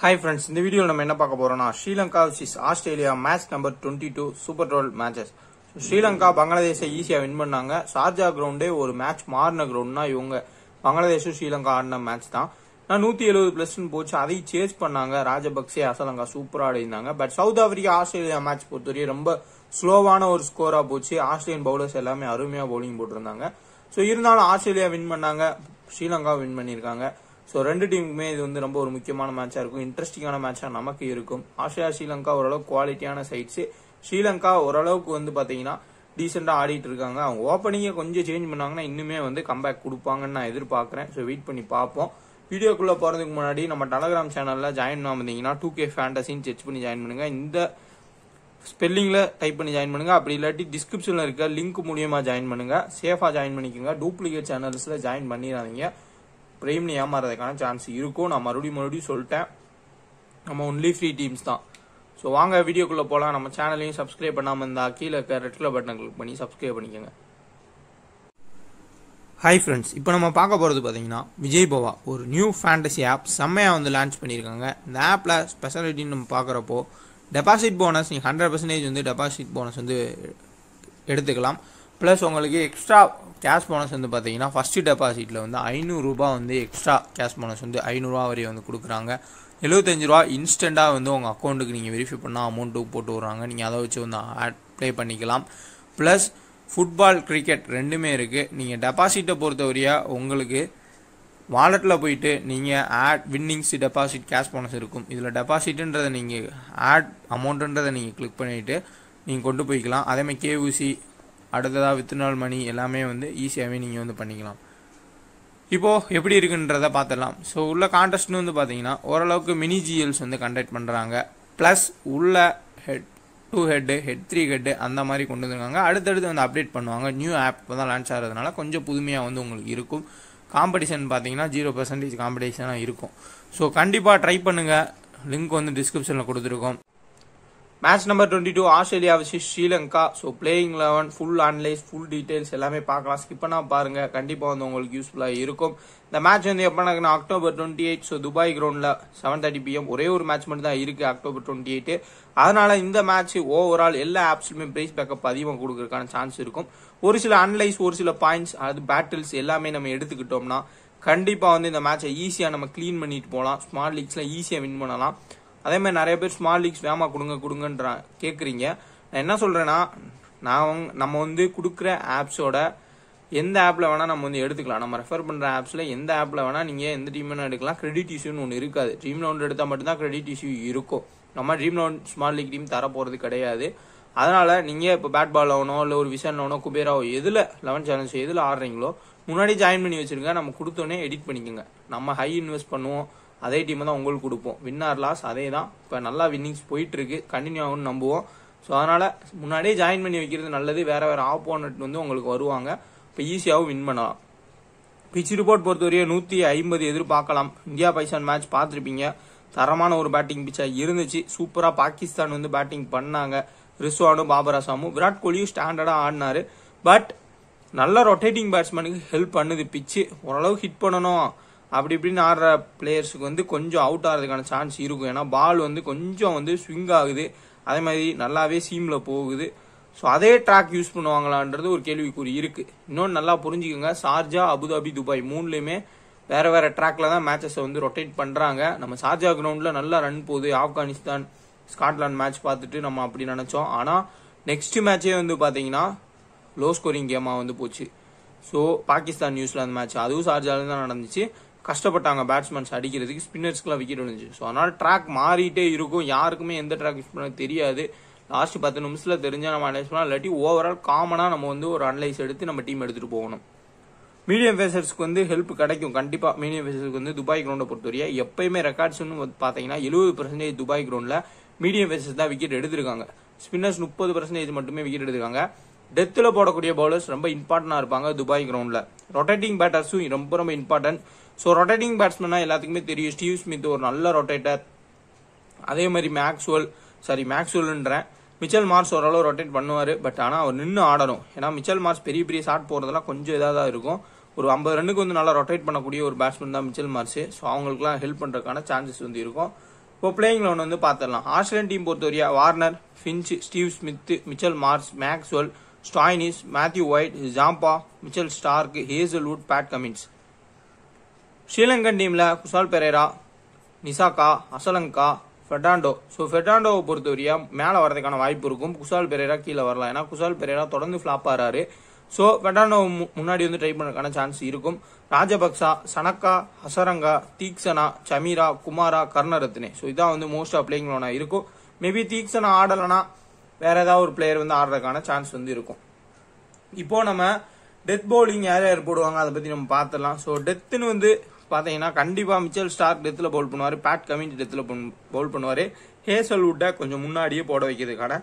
hi friends இந்த வீடியோவில் நம்ம என்ன பார்க்க போறோம்னா Sri Lanka versus Australia match number twenty two super twelve matches Sri Lanka பங்களாதேஷை ஈஸியாக வின் பண்ணாங்க ஷார்ஜா கிரவுண்டே ஒரு மேட்ச் மாறின கிரவுண்ட்னா இவங்க பங்களாதேஷும் ஸ்ரீலங்கா ஆடின மேட்ச் தான் நான் நூற்றி எழுபது பிளஸ்ன்னு போச்சு அதை சேஸ் பண்ணாங்க ராஜபக்சே அசலங்கா சூப்பராக ஆடிருந்தாங்க but South Africa Australia match பொறுத்தவரையும் ரொம்ப ஸ்லோவான ஒரு ஸ்கோராக போச்சு ஆஸ்திரேலியன் பவுலர்ஸ் எல்லாமே அருமையாக பவுலிங் போட்டிருந்தாங்க ஸோ இருந்தாலும் ஆஸ்திரேலியா வின் பண்ணாங்க ஸ்ரீலங்கா வின் பண்ணியிருக்காங்க ஸோ ரெண்டு டீமுக்குமே இது வந்து ரொம்ப ஒரு முக்கியமான மேட்சாக இருக்கும் இன்ட்ரெஸ்டிங்கான மேட்சாக நமக்கு இருக்கும் ஆஸ்திரேலியா ஸ்ரீலங்கா ஓரளவுக்கு குவாலிட்டியான சைட்ஸு ஸ்ரீலங்கா ஓரளவுக்கு வந்து பார்த்தீங்கன்னா டீசெண்டாக ஆடிட்டு இருக்காங்க அவங்க ஓப்பனிங்கை கொஞ்சம் சேஞ்ச் பண்ணாங்கன்னா இன்னுமே வந்து கம்பேக் கொடுப்பாங்கன்னு நான் எதிர்பார்க்குறேன் ஸோ வெயிட் பண்ணி பார்ப்போம் வீடியோக்குள்ளே போகிறதுக்கு முன்னாடி நம்ம டெலகிராம் சேனலில் ஜாயின் பண்ணிங்கன்னா டூ கே ஃபேண்டசின்னு செக் பண்ணி ஜாயின் பண்ணுங்கள் இந்த ஸ்பெல்லிங்கில் டைப் பண்ணி ஜாயின் பண்ணுங்கள் அப்படி இல்லாட்டி டிஸ்கிரிப்ஷனில் இருக்க லிங்க் மூலியமாக ஜாயின் பண்ணுங்கள் சேஃபாக ஜாயின் பண்ணிக்கோங்க டூப்ளிகேட் சேனல்ஸில் ஜாயின் பண்ணிடாதீங்க பிரைம்னி ஏமாறதுக்கான சான்ஸ் இருக்கும் நான் மறுபடியும் மறுபடியும் சொல்லிட்டேன் நம்ம ஒன்லி ஃப்ரீ டீம்ஸ் தான் ஸோ வாங்க வீடியோக்குள்ளே போகலாம் நம்ம சேனலையும் சப்ஸ்கிரைப் பண்ணாமல் இருந்தால் கீழே இருக்க ரெட் கலர் பட்டன் கிளிக் பண்ணி சப்ஸ்கிரைப் பண்ணிக்கோங்க ஹாய் ஃப்ரெண்ட்ஸ் இப்போ நம்ம பார்க்க போகிறது பார்த்தீங்கன்னா விஜய் பவா ஒரு நியூ ஃபேண்டசி ஆப் செம்மையாக வந்து லான்ச் பண்ணியிருக்காங்க இந்த ஆப்பில் ஸ்பெஷாலிட்டின்னு நம்ம பார்க்குறப்போ டெபாசிட் போனஸ் நீங்கள் ஹண்ட்ரட் பர்சன்டேஜ் வந்து டெபாசிட் போனஸ் வந்து எடுத்துக்கலாம் ப்ளஸ் உங்களுக்கு எக்ஸ்ட்ரா கேஷ் போனஸ் வந்து பார்த்தீங்கன்னா ஃபஸ்ட்டு டெபாசிட்டில் வந்து ஐநூறுரூபா வந்து எக்ஸ்ட்ரா கேஷ் போனஸ் வந்து ஐநூறுரூவா வரையும் வந்து கொடுக்குறாங்க எழுபத்தஞ்சு ரூபா இன்ஸ்டண்ட்டாக வந்து உங்கள் அக்கௌண்ட்டுக்கு நீங்கள் வெரிஃபை பண்ணால் அமௌண்ட்டு போட்டு விட்றாங்க நீங்கள் அதை வச்சு வந்து ஆட் ப்ளே பண்ணிக்கலாம் ப்ளஸ் ஃபுட்பால் கிரிக்கெட் ரெண்டுமே இருக்குது நீங்கள் டெபாசிட்டை பொறுத்தவரையாக உங்களுக்கு வாலெட்டில் போயிட்டு நீங்கள் add winnings deposit cash bonus இருக்கும் இதில் டெபாசிட்டுன்றதை நீங்கள் ஆட் அமௌண்ட்டுன்றதை நீங்கள் கிளிக் பண்ணிவிட்டு நீங்கள் கொண்டு போய்க்கலாம் அதேமாதிரி கேவிசி அடுத்ததாக வித்துநாள் மணி எல்லாமே வந்து ஈஸியாகவே நீங்கள் வந்து பண்ணிக்கலாம் இப்போது எப்படி இருக்குன்றதை பார்த்துடலாம் ஸோ உள்ள கான்டெஸ்ட்னு வந்து பார்த்தீங்கன்னா ஓரளவுக்கு மினி ஜிஎல்ஸ் வந்து கண்டக்ட் பண்ணுறாங்க ப்ளஸ் உள்ள head to head head three head அந்த மாதிரி கொண்டு வந்துருக்காங்க அடுத்தடுத்து வந்து அப்டேட் பண்ணுவாங்க நியூ ஆப் இப்போ தான் லான்ச் ஆகிறதுனால கொஞ்சம் புதுமையாக வந்து உங்களுக்கு இருக்கும் காம்படிஷன் பார்த்தீங்கன்னா ஜீரோ பர்சன்டேஜ் காம்படிஷனாக இருக்கும் ஸோ கண்டிப்பாக ட்ரை பண்ணுங்கள் லிங்க் வந்து டிஸ்கிரிப்ஷனில் கொடுத்துருக்கோம் match number twenty two Australia வச்சு Sri Lanka so playing eleven full analyse full details எல்லாமே பார்க்கலாம் ஸ்கிப் பண்ணா பாருங்க கண்டிப்பாக வந்து உங்களுக்கு யூஸ்ஃபுல்லாக இருக்கும் இந்த மேட்ச் வந்து எப்போ நடக்குன்னா October twenty eight so Dubai கிரவுண்டில் செவன் தேர்ட்டி பிஎம் ஒரே ஒரு மேட்ச் மட்டும் தான் இருக்குது அக்டோபர் டுவெண்ட்டி எயிட்டு அதனால் இந்த மேட்ச் ஓவரால் எல்லா ஆப்ஸ்லுமே பிரைஸ் பேக்கப் அதிகமாக கொடுக்குறதுக்கான சான்ஸ் இருக்கும் ஒரு சில அனலைஸ் ஒரு சில பாயிண்ட்ஸ் அதாவது பேட்டில்ஸ் எல்லாமே நம்ம எடுத்துக்கிட்டோம்னா கண்டிப்பாக வந்து இந்த மேட்சை ஈஸியாக நம்ம க்ளீன் பண்ணிட்டு போகலாம் ஸ்மார்ட் லீக்ஸ்லாம் ஈஸியாக வின் பண்ணலாம் அதே மாதிரி நிறைய பேர் ஸ்மால் லீக்ஸ் வேமா கொடுங்க கொடுங்கன்ற கேட்குறீங்க நான் என்ன சொல்கிறேன்னா நான் நம்ம வந்து கொடுக்குற ஆப்ஸோட எந்த ஆப்பில் வேணால் நம்ம வந்து எடுத்துக்கலாம் நம்ம ரெஃபர் பண்ணுற ஆப்ஸில் எந்த ஆப்பில் வேணால் நீங்கள் எந்த டீம் வேணால் எடுக்கலாம் கிரெடிட் இஷ்யூன்னு ஒன்று இருக்காது ட்ரீம் லோன் எடுத்தால் மட்டும்தான் கிரெடிட் இஷ்யூ இருக்கும் நம்ம Dream loan small league team தர போகிறது கிடையாது அதனால் நீங்கள் இப்போ பேட் பால் ஆகணும் இல்லை ஒரு விஷன் ஆகணும் குபேராவோ எதில் லெவன் சேலஞ்ச் எதில் ஆடுறீங்களோ முன்னாடி ஜாயின் பண்ணி வச்சுருங்க நம்ம கொடுத்தோன்னே எடிட் பண்ணிக்கோங்க நம்ம ஹை இன்வெஸ்ட் பண்ணுவோம் அதே டீம் தான் உங்களுக்கு கொடுப்போம் வின் ஆர் லாஸ் அதே தான் இப்போ நல்லா வின்னிங்ஸ் போயிட்டு இருக்கு கண்டினியூ ஆகும்னு நம்புவோம் ஸோ அதனால் முன்னாடியே ஜாயின் பண்ணி வைக்கிறது நல்லது வேறு வேறு ஆப்போனட் வந்து உங்களுக்கு வருவாங்க இப்போ ஈஸியாகவும் வின் பண்ணலாம் பிச் ரிப்போர்ட் பொறுத்தவரையும் நூற்றி ஐம்பது எதிர்பார்க்கலாம் இந்தியா பைசான் மேட்ச் பார்த்துருப்பீங்க தரமான ஒரு பேட்டிங் பிச்சா இருந்துச்சு சூப்பராக பாகிஸ்தான் வந்து பேட்டிங் பண்ணாங்க ரிஸ்வானும் பாபர் அசாமும் விராட் கோலியும் ஸ்டாண்டர்டாக ஆடினாரு பட் நல்ல ரொட்டேட்டிங் பேட்ஸ்மேனுக்கு ஹெல்ப் பண்ணுது பிச்சு ஓரளவு ஹிட் பண்ணணும் அப்படி இப்படின்னு ஆடுற பிளேயர்ஸுக்கு வந்து கொஞ்சம் அவுட் ஆகிறதுக்கான சான்ஸ் இருக்கும் ஏன்னா பால் வந்து கொஞ்சம் வந்து ஸ்விங் ஆகுது அதே மாதிரி நல்லாவே சீமில் போகுது ஸோ அதே ட்ராக் யூஸ் பண்ணுவாங்களான்றது ஒரு கேள்விக்குறி இருக்குது இன்னொன்று நல்லா புரிஞ்சுக்கோங்க சார்ஜா அபுதாபி துபாய் மூணுலேயுமே வேறு வேறு ட்ராக்ல தான் மேட்சஸை வந்து ரொட்டேட் பண்ணுறாங்க நம்ம சார்ஜா கிரவுண்டில் நல்லா ரன் போகுது ஆப்கானிஸ்தான் ஸ்காட்லாண்ட் மேட்ச் பார்த்துட்டு நம்ம அப்படி நினச்சோம் ஆனால் நெக்ஸ்ட் மேட்சே வந்து பார்த்தீங்கன்னா லோ ஸ்கோரிங் கேமாக வந்து போச்சு ஸோ பாகிஸ்தான் நியூசிலாந்து மேட்ச் அதுவும் சார்ஜாவில் தான் நடந்துச்சு கஷ்டப்பட்டாங்க பேட்ஸ்மேன்ஸ் அடிக்கிறதுக்கு ஸ்பின்னர்ஸ்க்குலாம் விக்கெட் விழுந்துச்சு ஸோ அதனால் ட்ராக் மாறிட்டே இருக்கும் யாருக்குமே எந்த ட்ராக் யூஸ் பண்ண தெரியாது லாஸ்ட் பத்து நிமிஷத்தில் தெரிஞ்சால் நம்ம அனலைஸ் பண்ணலாம் இல்லாட்டி ஓவரால் காமனாக நம்ம வந்து ஒரு அனலைஸ் எடுத்து நம்ம டீம் எடுத்துகிட்டு போகணும் மீடியம் ஃபேசர்ஸ்க்கு வந்து ஹெல்ப் கிடைக்கும் கண்டிப்பாக மீடியம் ஃபேசர்ஸ்க்கு வந்து துபாய் கிரௌண்டை பொறுத்தவரையா எப்பயுமே ரெக்கார்ட்ஸ்னு பார்த்தீங்கன்னா எழுபது பர்சன்டேஜ் துபாய் கிரௌண்டில் மீடியம் ஃபேசர்ஸ் தான் விக்கெட் எடுத்திருக்காங்க ஸ்பின்னர்ஸ் முப்பது பர்சன்டேஜ் மட்டுமே விக்கெட் எடுத்திருக்காங்க டெத்தில் போடக்கூடிய பவுலர்ஸ் ரொம்ப இம்பார்ட்டண்டாக இருப்பாங்க துபாய் கிரௌண்டில் ரொட்டேட்டிங் பேட்டர்ஸும் ரொம்ப ரொம்ப இம்பார்ட்டன்ட் ஸோ ரொட்டேட்டிங் பேட்ஸ்மேனா எல்லாத்துக்குமே தெரியும் ஸ்டீவ் ஸ்மித் ஒரு நல்ல ரொட்டேட்டர் அதே மாதிரி மேக்ஸ்வல் சாரி மேக்ஸ்வல்ன்றேன் மிச்சல் மார்ஸ் ஓரளவு ரொட்டேட் பண்ணுவார் பட் ஆனால் அவர் நின்று ஆடணும் ஏன்னா மிச்சல் மார்ஸ் பெரிய பெரிய ஷாட் போகிறதெல்லாம் கொஞ்சம் இதாக தான் இருக்கும் ஒரு ஐம்பது ரன்னுக்கு வந்து நல்லா ரொட்டேட் பண்ணக்கூடிய ஒரு பேட்ஸ்மேன் தான் மிச்சல் மார்ஸ் ஸோ அவங்களுக்குலாம் ஹெல்ப் பண்ணுறதுக்கான சான்சஸ் வந்து இருக்கும் இப்போ பிளேயிங் லோன் வந்து பார்த்துடலாம் ஆஸ்திரேலியன் டீம் பொறுத்தவரையா Warner Finch Steve Smith Mitchell Marsh Maxwell Stoinis Matthew Wade Zampa Mitchell Starc Hazlewood Pat Cummins Sri Lankan டீமில் குசால் பெரேரா நிசாக்கா அசலங்கா ஃபெர்டாண்டோ ஸோ ஃபெர்டாண்டோவை பொறுத்தவரையா மேலே வரதுக்கான வாய்ப்பு இருக்கும் குசால் பெரேரா கீழே வரலாம் ஏன்னா குசால் பெரேரா தொடர்ந்து ஃப்ளாப் ஆகிறாரு ஸோ ஃபெர்டாண்டோ முன்னாடி வந்து ட்ரை பண்ணுறதுக்கான சான்ஸ் இருக்கும் ராஜபக்சா சனக்கா ஹசரங்கா தீக்ஷனா சமீரா குமாரா கர்ணரத்னே ஸோ இதான் வந்து மோஸ்ட் ஆஃப் பிளேயிங் இருக்கும் மேபி தீக்ஷனா ஆடலைன்னா வேற ஏதாவது ஒரு பிளேயர் வந்து ஆடுறதுக்கான சான்ஸ் வந்து இருக்கும் இப்போ நம்ம டெத் பவுலிங் யார் யார் போடுவாங்க அதை பற்றி நம்ம பார்த்துடலாம் ஸோ டெத்துன்னு வந்து பார்த்தீங்கன்னா கண்டிப்பாக மிச்சல் ஸ்டார்க் டெத்தில் பவுல் பண்ணுவார் பேட் கமிங் டெத்தில் பவுல் பண்ணுவார் ஹேசல்வுட்டை கொஞ்சம் முன்னாடியே போட வைக்கிறதுக்கான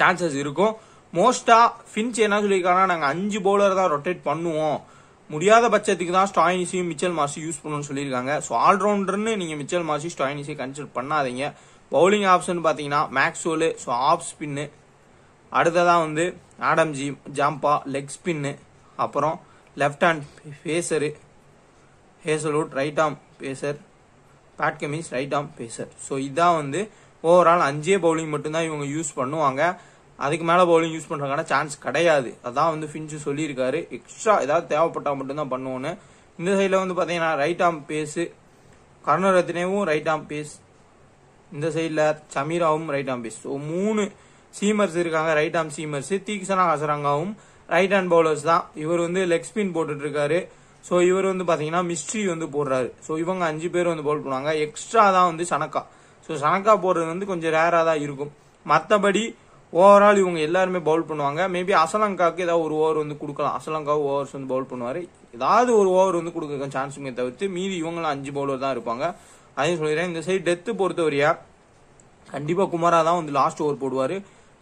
சான்சஸ் இருக்கும் மோஸ்ட்டாக ஃபின்ச் என்ன சொல்லியிருக்காங்கன்னா நாங்கள் அஞ்சு பவுலர் தான் ரொட்டேட் பண்ணுவோம் முடியாத பட்சத்துக்கு தான் ஸ்டாயினிஸையும் மிச்சல் மாசி யூஸ் பண்ணணும்னு சொல்லியிருக்காங்க ஸோ ஆல்ரவுண்டர்னு நீங்கள் மிச்சல் மாசி ஸ்டாயினிஸையும் கன்சிடர் பண்ணாதீங்க பவுலிங் ஆப்ஷன் பார்த்தீங்கன்னா மேக்ஸோலு ஸோ ஆஃப் ஸ்பின்னு அடுத்ததான் வந்து ஆடம் ஜி ஜாம்பா லெக் ஸ்பின்னு அப்புறம் left hand pacer Hazlewood right arm pacer Pat Cummins right arm pacer so இதான் வந்து ஓவரால் அஞ்சே பவுலிங் மட்டும்தான் இவங்க யூஸ் பண்ணுவாங்க அதுக்கு மேலே பவுலிங் யூஸ் பண்ணுறாங்க சான்ஸ் கிடையாது அதான் வந்து ஃபின்ச்சு சொல்லியிருக்காரு எக்ஸ்ட்ரா ஏதாவது தேவைப்பட்டால் மட்டும்தான் பண்ணுவோன்னு இந்த சைடில் வந்து பார்த்தீங்கன்னா ரைட் ஆம் பேஸு கர்ணரத்னேவும் ரைட் ஆம் பேஸ் இந்த சைடில் சமீராவும் ரைட் ஆம் பேஸ் ஸோ மூணு சீமர்ஸ் இருக்காங்க ரைட் ஆம் சீமர்ஸ் தீக்ஷனா ஹசரங்காவும் ரைட் ஹேண்ட் பவுலர்ஸ் தான் இவர் வந்து லெக் ஸ்பின் போட்டுட்ருக்காரு ஸோ இவர் வந்து பார்த்தீங்கன்னா மிஸ்ட்ரி வந்து போடுறாரு ஸோ இவங்க அஞ்சு பேர் வந்து போல் பண்ணுவாங்க எக்ஸ்ட்ரா தான் வந்து சனக்கா ஸோ சனக்கா போடுறது வந்து கொஞ்சம் ரேராக தான் இருக்கும் மற்றபடி ஓவரால் இவங்க எல்லாருமே பவுல் பண்ணுவாங்க மேபி அசலங்காவுக்கு ஏதாவது ஒரு ஓவர் வந்து கொடுக்கலாம் அசலங்காவும் ஓவர்ஸ் வந்து பவுல் பண்ணுவார் ஏதாவது ஒரு ஓவர் வந்து கொடுக்க சான்ஸுமே தவிர்த்து மீதி இவங்களும் அஞ்சு பவுலர் தான் இருப்பாங்க அதையும் சொல்லிடுறேன் இந்த சைடு டெத்து பொறுத்தவரையா கண்டிப்பாக குமாரா தான் வந்து லாஸ்ட் ஓவர் போடுவார்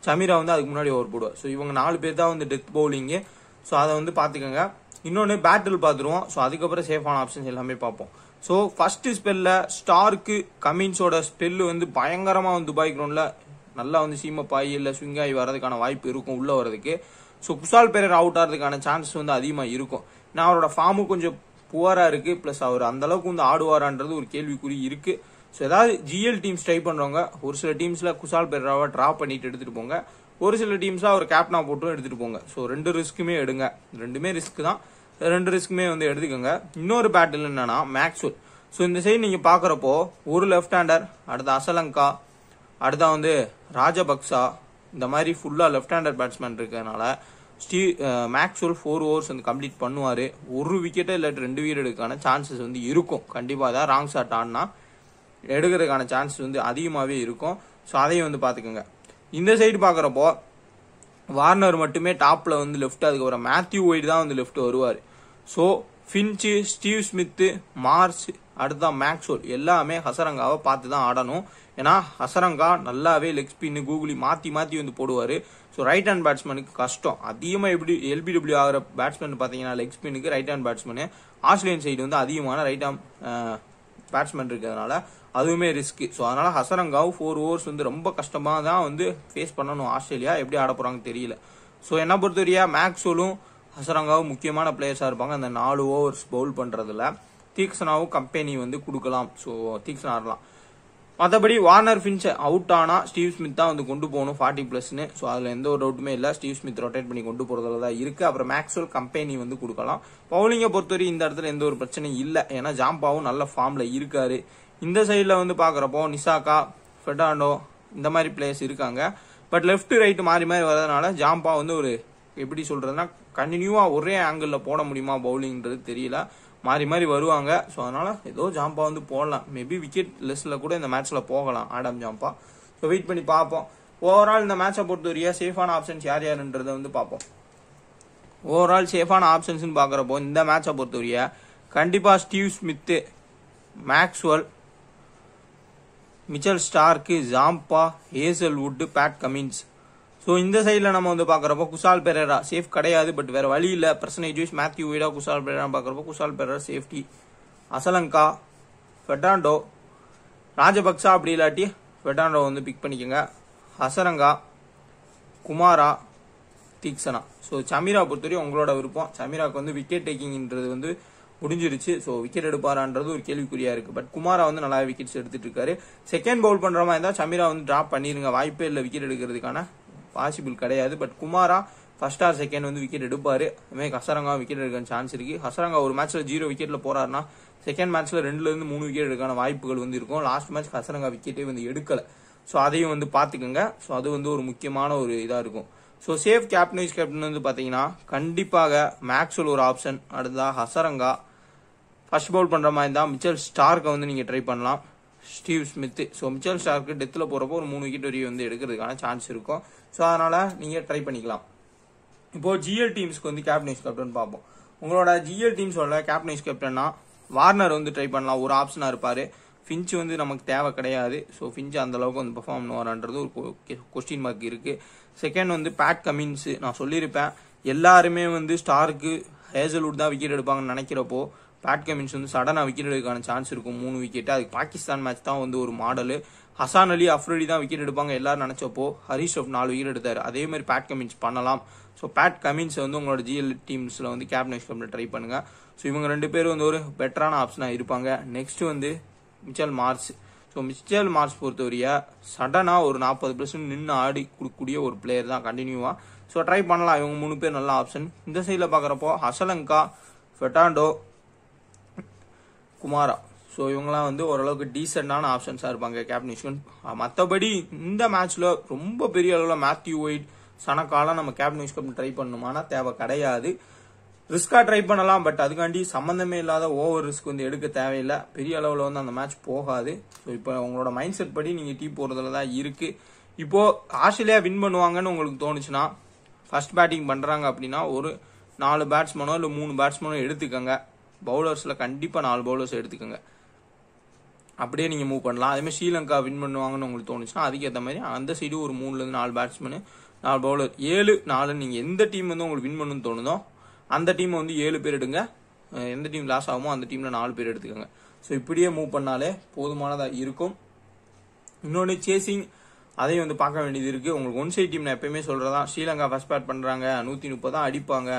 சமீரா வந்து அதுக்கு முன்னாடி ஓவர் போடுவார் ஸோ இவங்க நாலு பேர் தான் வந்து டெத் பவுலிங்கு ஸோ அதை வந்து பார்த்துக்கோங்க இன்னொன்று பேட்டில் பார்த்துருவோம் ஸோ அதுக்கப்புறம் சேஃபான ஆப்ஷன்ஸ் எல்லாமே பார்ப்போம் ஸோ ஃபஸ்ட்டு ஸ்பெல்லில் ஸ்டார்க்கு கமின்ஸோட ஸ்பெல்லு வந்து பயங்கரமாக வந்து துபாய் கிரௌண்டில் நல்லா வந்து சீமப் இல்லை ஸ்விங் ஆகி வரதுக்கான வாய்ப்பு இருக்கும் உள்ளே வரதுக்கு ஸோ குஷால் பெரியர் அவுட் ஆகிறதுக்கான சான்சஸ் வந்து அதிகமாக இருக்கும் நான் அவரோட ஃபார்மும் கொஞ்சம் புவராக இருக்குது ப்ளஸ் அவர் அந்தளவுக்கு வந்து ஆடுவாரான்றது ஒரு கேள்விக்குறி இருக்குது ஸோ ஏதாவது ஜிஎல் டீம்ஸ் ட்ரை பண்ணுறவங்க ஒரு சில டீம்ஸில் குஷால் பெர்ராவை டிரா பண்ணிட்டு எடுத்துகிட்டு போங்க ஒரு சில டீம்ஸா ஒரு கேப்டனா போட்டும் எடுத்துகிட்டு போங்க ஸோ ரெண்டு ரிஸ்க்குமே எடுங்க ரெண்டுமே ரிஸ்க் தான் ரெண்டு ரிஸ்க்குமே வந்து எடுத்துக்கோங்க இன்னொரு பேட்டில் என்னன்னா மேக்ஸ்வெல் ஸோ இந்த சைடு நீங்கள் பார்க்குறப்போ ஒரு லெஃப்ட் ஹேண்டர் அடுத்த அசலங்கா அடுத்தா வந்து ராஜபக்சா இந்த மாதிரி ஃபுல்லாக லெஃப்ட் ஹேண்டர் பேட்ஸ்மேன் இருக்கிறதுனால ஸ்டீ மேக்ஸ்வெல் ஃபோர் ஓவர்ஸ் வந்து கம்ப்ளீட் பண்ணுவார் ஒரு விக்கெட்டை இல்லாட்டி ரெண்டு வீடு எடுக்கான சான்சஸ் வந்து இருக்கும் கண்டிப்பாக தான் ராங் ஷாட் ஆடினா எடுக்கிறதுக்கான சான்சஸ் வந்து அதிகமாகவே இருக்கும் ஸோ அதையும் வந்து பார்த்துக்கோங்க இந்த சைடு பார்க்குறப்போ வார்னர் மட்டுமே டாப்பில் வந்து லெஃப்ட் அதுக்கப்புறம் மேத்யூ ஒயிட் தான் வந்து லெஃப்ட் வருவார் so Finch Steve Smith Marsh அடுத்ததான் மேக்ஸோல் எல்லாமே ஹசரங்காவை பார்த்து தான் ஆடணும் ஏன்னா ஹசரங்கா நல்லாவே லெக் ஸ்பின்னு கூகுளி மாற்றி மாற்றி வந்து போடுவார் ஸோ ரைட் ஹேண்ட் பேட்ஸ்மேனுக்கு கஷ்டம் அதிகமாக எப்படி எல்பிடபிள்யூ ஆகிற பேட்ஸ்மேன் பார்த்தீங்கன்னா லெக் ஸ்பின்னுக்கு right hand batsman Australian side வந்து அதிகமான ரைட் ஹேண்ட் பேட்ஸ்மேன் இருக்கிறதுனால அதுவுமே ரிஸ்க்கு ஸோ அதனால் ஹசரங்காவ் ஃபோர் ஓவர்ஸ் வந்து ரொம்ப கஷ்டமாக தான் வந்து ஃபேஸ் பண்ணணும் ஆஸ்திரேலியா எப்படி ஆட போகிறாங்க தெரியல ஸோ என்ன பொறுத்தவரையா மேக்ஸோலும் ஹசரங்காவும் முக்கியமான பிளேயர்ஸாக இருப்பாங்க அந்த நாலு ஓவர்ஸ் பவுல் பண்ணுறதுல தீக்ஷனாவும் கம்பெனி வந்து கொடுக்கலாம் ஸோ தீக்ஷனா ஆடலாம் மற்றபடி வார்னர் ஃபின்ச் அவுட் ஆனால் ஸ்டீவ் ஸ்மித் தான் வந்து கொண்டு போகணும் ஃபார்ட்டி ப்ளஸ்னு ஸோ அதில் எந்த ஒரு டவுட்டுமே இல்லை ஸ்டீவ் ஸ்மித் ரொட்டேட் பண்ணி கொண்டு போகிறதுல தான் இருக்குது அப்புறம் மேக்ஸ்வல் கம்பெனி வந்து கொடுக்கலாம் பவுலிங்கை பொறுத்தவரை இந்த இடத்துல எந்த ஒரு பிரச்சனையும் இல்லை ஏன்னா ஜாம்பாவும் நல்ல ஃபார்மில் இருக்காரு இந்த சைடில் வந்து பார்க்குறப்போ நிசாக்கா ஃபெர்டாண்டோ இந்த மாதிரி பிளேயர்ஸ் இருக்காங்க பட் லெஃப்ட் ரைட்டு மாறி மாறி வர்றதுனால ஜாம்பா வந்து ஒரு எப்படி சொல்கிறதுனா கண்டினியூவாக ஒரே ஆங்கிளில் போட முடியுமா பவுலிங்கிறது தெரியல மாறி மாறி வருவாங்க ஸோ அதனால் ஏதோ ஜாம்பா வந்து போடலாம் மேபி விக்கெட் லெஸ்ஸில் கூட இந்த மேட்ச்சில் போகலாம் ஆடம் ஜாம்பா ஸோ வெயிட் பண்ணி பார்ப்போம் ஓவரால் இந்த மேட்சை பொறுத்த வரைக்கும் சேஃபான ஆப்ஷன்ஸ் யார் யாருன்றதை வந்து பார்ப்போம் ஓவரால் சேஃபான ஆப்ஷன்ஸ்னு பார்க்குறப்போ இந்த மேட்சை பொறுத்த வரைக்கும் கண்டிப்பாக Steve Smith Maxwell Mitchell Starc Zampa Hazlewood Pat Cummins so இந்த சைடில் நம்ம வந்து பார்க்குறப்போ குசால் பெரேரா சேஃப் கிடையாது பட் வேறு வழி இல்லை பர்சனேஜ் ஜூஸ் மேத்யூ வீடா குசால் பெரேரா பார்க்குறப்ப குசால் பெரேரா சேஃப்டி அசலங்கா ஃபெட்டாண்டோ ராஜபக்சா அப்படி இல்லாட்டி ஃபெட்டாண்டோ வந்து பிக் பண்ணிக்கோங்க ஹசரங்கா குமாரா தீக்ஷனா ஸோ சமீரா பொறுத்தவரையும் உங்களோட விருப்பம் சமீராவுக்கு வந்து விக்கெட் டேக்கிங்ன்றது வந்து முடிஞ்சிருச்சு ஸோ விக்கெட் எடுப்பாரான்றது ஒரு கேள்விக்குறியா இருக்கு பட் குமாரா வந்து நல்லா விக்கெட்ஸ் எடுத்துட்டு இருக்காரு செகண்ட் பவுல் பண்ற மாதிரி இருந்தால் சமீரா வந்து டிராப் பண்ணிருங்க வாய்ப்பே இல்லை விக்கெட் எடுக்கிறதுக்கான பாசிபிள் கிடையாது but Kumara first or second வந்து விக்கெட் எடுப்பாரு அதுமாதிரி ஹசரங்கா விக்கெட் எடுக்க சான்ஸ் இருக்கு ஹசரங்கா ஒரு மேட்ச்ல ஜீரோ விக்கெட்ல போறாருன்னா செகண்ட் மேட்ச்ல ரெண்டுல இருந்து மூணு விக்கெட் எடுக்கான வாய்ப்புகள் வந்து இருக்கும் லாஸ்ட் மேட்ச் ஹசரங்கா விக்கெட்டே வந்து எடுக்கல ஸோ அதையும் வந்து பாத்துக்கோங்க ஸோ அது வந்து ஒரு முக்கியமான ஒரு இதா இருக்கும் so safe captain vice captain வந்து பார்த்தீங்கன்னா கண்டிப்பாக மேக்ஸுவல் ஒரு ஆப்ஷன் அடுத்ததாக ஹசரங்கா ஃபர்ஸ்ட் பவுல் பண்ணுற மாதிரி தான் மிச்சல் ஸ்டார்க்கை வந்து நீங்கள் ட்ரை பண்ணலாம் Steve Smith so Mitchell Starc டெத்தில் போகிறப்போ ஒரு மூணு விக்கெட் வரையும் வந்து எடுக்கிறதுக்கான சான்ஸ் இருக்கும் ஸோ அதனால் நீங்கள் ட்ரை பண்ணிக்கலாம் இப்போது ஜிஎல் டீம்ஸ்க்கு வந்து கேப்டன் கேப்டன் பார்ப்போம் உங்களோட ஜிஎல் டீம்ஸோட கேப்டன் கேப்டன்னா வார்னர் வந்து ட்ரை பண்ணலாம் ஒரு ஆப்ஷனாக இருப்பார் ஃபின்ச் வந்து நமக்கு தேவை கிடையாது ஸோ ஃபின்ச் அந்தளவுக்கு வந்து பெர்ஃபார்ம் பண்ணுவாரான்றது ஒரு கொஸ்டின் மார்க் இருக்குது செகண்ட் வந்து பேட் கமின்ஸு நான் சொல்லியிருப்பேன் எல்லாருமே வந்து ஸ்டாருக்கு ஹேசல்வுட் தான் விக்கெட் எடுப்பாங்கன்னு நினைக்கிறப்போ பேட் கமின்ஸ் வந்து சடனாக விக்கெட் எடுக்கான சான்ஸ் இருக்கும் மூணு விக்கெட்டு அதுக்கு பாகிஸ்தான் மேட்ச் தான் வந்து ஒரு மாடலு ஹசான் அலி அஃப்ரலி தான் விக்கெட் எடுப்பாங்க எல்லாரும் நினச்சப்போ ஹரிஷ் ஷோப் நாலு விக்கெட் எடுத்தார் அதே மாதிரி பேட் கமின்ஸ் பண்ணலாம் ஸோ பேட் கமின்ஸ் வந்து உங்களோட ஜிஎல் டீம்ஸில் வந்து கேப்டன் பண்ண ட்ரை பண்ணுங்கள் ஸோ இவங்க ரெண்டு பேரும் வந்து ஒரு பெட்டரான ஆப்ஷனாக இருப்பாங்க நெக்ஸ்ட் வந்து Mitchell Marsh so Mitchell Marsh பொறுத்தவரைய சடனாக ஒரு நாற்பது பர்சன்ட் நின்று ஆடி கொடுக்கக்கூடிய ஒரு பிளேயர் தான் கண்டினியூவாக ஸோ ட்ரை பண்ணலாம் இவங்க மூணு பேர் நல்ல ஆப்ஷன் இந்த சைடில் பார்க்குறப்போ ஹசலங்கா ஃபெட்டாண்டோ குமாரா ஸோ இவங்கெல்லாம் வந்து ஓரளவுக்கு டீசெண்டான ஆப்ஷன்ஸாக இருப்பாங்க கேப்டன் மற்றபடி இந்த மேட்ச்சில் ரொம்ப பெரிய அளவில் மேத்யூ ஒயிட் சனக்காலம் நம்ம கேப்டன் யூஸ்கப் ட்ரை பண்ணணுமானா தேவை கிடையாது ரிஸ்க்காக ட்ரை பண்ணலாம் பட் அதுக்காண்டி சம்மந்தமே இல்லாத ஓவர் ரிஸ்க் வந்து எடுக்க தேவையில்லை பெரிய அளவில் வந்து அந்த மேட்ச் போகாது ஸோ இப்போ உங்களோட மைண்ட் செட் படி நீங்கள் டீ போகிறதுல தான் இருக்குது இப்போது ஆஸ்திரேலியா வின் பண்ணுவாங்கன்னு உங்களுக்கு தோணுச்சுன்னா ஃபர்ஸ்ட் பேட்டிங் பண்ணுறாங்க அப்படின்னா ஒரு நாலு பேட்ஸ்மேனோ இல்லை மூணு பேட்ஸ்மேனோ எடுத்துக்கோங்க பவுலர்ஸில் கண்டிப்பாக நாலு பவுலர்ஸ் எடுத்துக்கோங்க அப்படியே நீங்கள் மூவ் பண்ணலாம் அதேமாதிரி ஸ்ரீலங்கா வின் பண்ணுவாங்கன்னு உங்களுக்கு தோணுச்சுன்னா அதுக்கேற்ற மாதிரி அந்த சைடு ஒரு மூணுலேருந்து நாலு பேட்ஸ்மேனு நாலு பவுலர் ஏழு நாலு நீங்கள் எந்த டீம் வந்து உங்களுக்கு வின் பண்ணுன்னு தோணுதோ அந்த டீமை வந்து ஏழு பேர் எடுங்க எந்த டீம் லாஸ் ஆகுமோ அந்த டீமில் நாலு பேர் எடுத்துக்கோங்க ஸோ இப்படியே மூவ் பண்ணாலே போதுமானதாக இருக்கும் இன்னொன்று சேசிங் அதையும் வந்து பார்க்க வேண்டியது இருக்குது உங்களுக்கு ஒன் சைட் டீம் நான் எப்பயுமே சொல்றதா ஸ்ரீலங்கா ஃபஸ்ட் பேட் பண்ணுறாங்க நூற்றி முப்பது தான் அடிப்பாங்க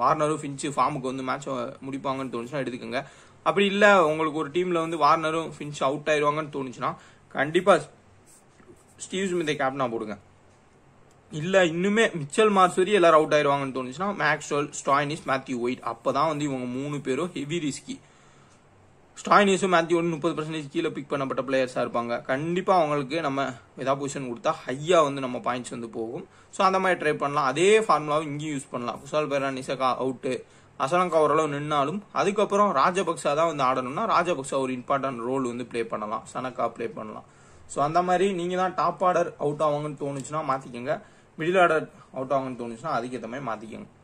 வார்னரும் ஃபின்ச்சு ஃபார்முக்கு வந்து மேட்ச் முடிப்பாங்கன்னு தோணுச்சுன்னா எடுத்துக்கங்க அப்படி இல்லை உங்களுக்கு ஒரு டீமில் வந்து வார்னரும் ஃபின்ச் அவுட் ஆயிடுவாங்கன்னு தோணுச்சுன்னா கண்டிப்பாக ஸ்டீவ் ஸ்மித்தை கேப்டனா போடுங்க இல்லை இன்னுமே மிச்சல் மாசூரி எல்லாரும் அவுட் ஆயிடுவாங்கன்னு தோணுச்சுன்னா மேக்ஸ்வல் ஸ்டாயினிஸ் மேத்யூ ஒயிட் அப்போ தான் வந்து இவங்க மூணு பேரும் ஹெவி ரிஸ்கி ஸ்டாயினிஸும் மேத்யூ ஒன் முப்பது பர்சன்டேஜ் கீழே பிக் பண்ணப்பட்ட பிளேயர்ஸா இருப்பாங்க கண்டிப்பாக அவங்களுக்கு நம்ம ஏதாவது பொசிஷன் கொடுத்தா ஹையாக வந்து நம்ம பாயிண்ட்ஸ் வந்து போகும் ஸோ அந்த மாதிரி ட்ரை பண்ணலாம் அதே ஃபார்முலாவும் இங்கேயும் யூஸ் பண்ணலாம் குசால் பேரானிசா அவுட்டு அசலங்கா ஓரளவு நின்னாலும் அதுக்கப்புறம் ராஜபக்சா தான் வந்து ஆடணும்னா ராஜபக்சா ஒரு இம்பார்ட்டன்ட் ரோல் வந்து ப்ளே பண்ணலாம் சனக்கா ப்ளே பண்ணலாம் ஸோ அந்த மாதிரி நீங்கள் தான் டாப் ஆர்டர் அவுட் ஆவாங்கன்னு தோணுச்சுன்னா மாத்திக்கங்க மிடில் ஆர்டர் அவுட் ஆகும்னு தோணுச்சுன்னா அதுக்கேற்ற மாதிரி மாற்றிக்கோங்க